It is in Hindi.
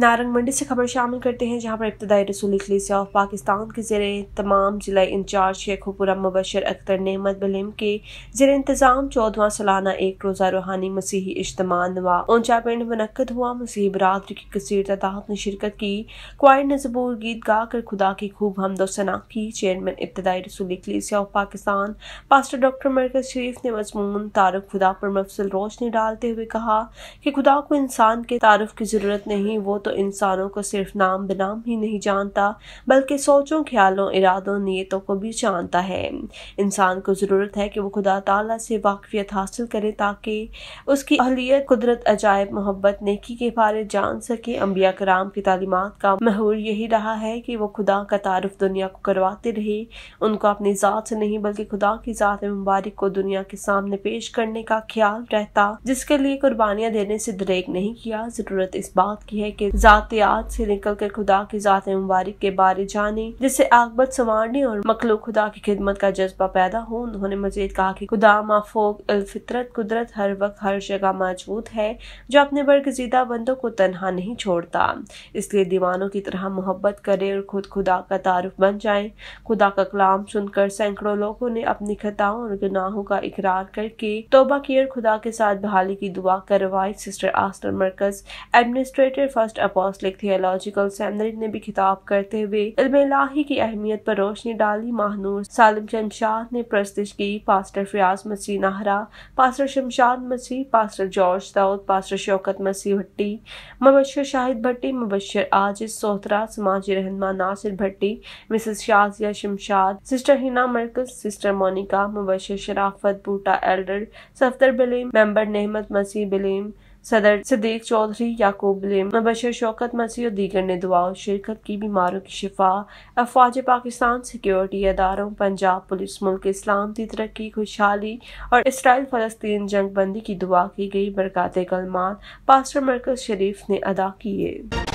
नारंग मंडी से खबर शामिल करते हैं जहां पर इब्तदाई रसूल इखलीसिया ऑफ पाकिस्तान के जेर तमाम जिला इंचार्ज शेखोपुरा मुबशर अख्तर नहमद बलिम के जेर इंतज़ाम चौदवा सालाना एक रोज़ा रूहानी मसीही इज्तम नवा ऊंचा पिंड मनकद हुआ मसीही बरदरी की कसर तदाद ने शिरकत की क्वायर ने जबूर गीत गा कर खुदा की खूब हमदोसना की चेयरमैन इब्तदाई रसूल इखलीसिया of Pakistan pastor doctor Markaz Sharif ने मजमून तारफ खुदा पर मफसल रोशनी डालते हुए कहा कि खुदा को इंसान के तारफ की ज़रूरत नहीं वो तो तो इंसानों को सिर्फ नाम बनाम ही नहीं जानता बल्कि सोचों ख्यालों इरादों नीयतों को भी जानता है इंसान को ज़रूरत है कि वो खुदा तला से वाकफियत हासिल करे ताकि उसकी अहलियत कुदरत अजायब मोहब्बत नेकी के बारे जान सके अम्बिया कराम की तालीमत का महूर यही रहा है कि वो खुदा का तारफ दुनिया को करवाते रहे उनको अपनी ज़ात से नहीं बल्कि खुदा की ज़ात मुबारक को दुनिया के सामने पेश करने का ख्याल रहता जिसके लिए कुर्बानियाँ देने से दरेक नहीं किया ज़रूरत इस बात की है कि जातियात से निकल कर खुदा की ज़ात मुबारक के बारे जाने जिससे आकबत संवारने और मखलूक खुदा की खिदमत का जज्बा पैदा हो उन्होंने मजीद कहा कि खुदा माफोक अलफितरत कुदरत हर वक्त हर जगह मौजूद है जो अपने बरगजीदा बंदों को तनहा नहीं छोड़ता इसलिए दीवानों की तरह मोहब्बत करे और खुद खुदा का तारुफ बन जाए खुदा का कलाम सुनकर सैकड़ों लोगों ने अपनी खताओं और गुनाहों का इकरार करके तोबा की और खुदा के साथ बहाली की दुआ करवाई sister Esther Markaz administrator first apostolic theological seminary ने भी खिताब करते हुए इलाही की अहमियत पर रोशनी डाली महानूर सालिम शमशाद ने प्रस्तिश की पास्टर फयाज मसीह नाहरा pastor Shamshad Masih pastor George Daud pastor Shaukat Masih Bhatti Mubashar Shahid Bhatti Mubashar Aajiz सोहरा समाजी रहनमा Nasir Bhatti Mrs Shazia Shamshad sister Hina Markaz sister Monica Mubashar Sharafat Boota elder Safdar बिलीम मेंबर नहमत मसीह बिलीम सदर सदीक चौधरी याकूब लिम बशर शौकत मसीह और दीगर ने दुआ शिरकत की बीमारों की शिफा अफवाज पाकिस्तान सिक्योरिटी अदारों पंजाब पुलिस मुल्क इस्लाम की तरक्की खुशहाली और इसराइल फलस्तीन जंग बंदी की दुआ की गई बरकत कलमान पास्टर मरकज शरीफ ने अदा किए